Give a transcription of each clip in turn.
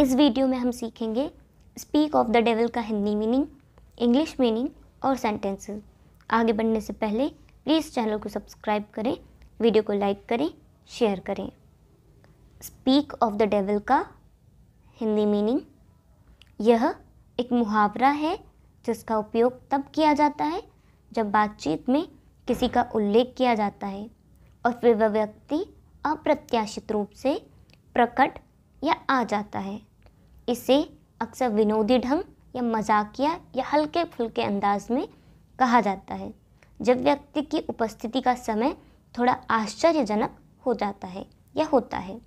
इस वीडियो में हम सीखेंगे स्पीक ऑफ द डेविल का हिंदी मीनिंग इंग्लिश मीनिंग और सेंटेंसेस आगे बढ़ने से पहले प्लीज़ चैनल को सब्सक्राइब करें वीडियो को लाइक करें शेयर करें स्पीक ऑफ द डेविल का हिंदी मीनिंग यह एक मुहावरा है जिसका उपयोग तब किया जाता है जब बातचीत में किसी का उल्लेख किया जाता है और फिर वह व्यक्ति अप्रत्याशित रूप से प्रकट या आ जाता है इसे अक्सर विनोदी ढंग या मजाकिया या हल्के फुल्के अंदाज में कहा जाता है जब व्यक्ति की उपस्थिति का समय थोड़ा आश्चर्यजनक हो जाता है या होता है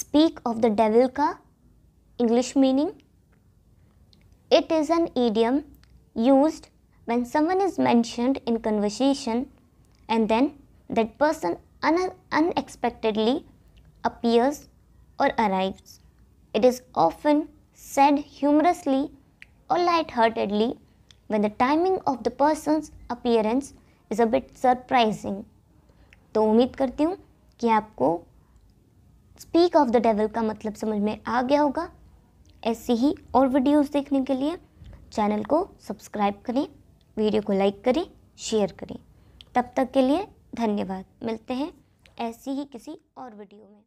स्पीक ऑफ द डेविल का English meaning it is an idiom use when someone is mentioned in conversation and then that person unexpectedly unexpectedly और arrives It is often said humorously or lightheartedly when the timing of the person's appearance is a bit surprising. तो उम्मीद करती हूँ कि आपको speak of the devil का मतलब समझ में आ गया होगा ऐसी ही और वीडियोस देखने के लिए चैनल को सब्सक्राइब करें वीडियो को लाइक करें शेयर करें तब तक के लिए धन्यवाद मिलते हैं ऐसी ही किसी और वीडियो में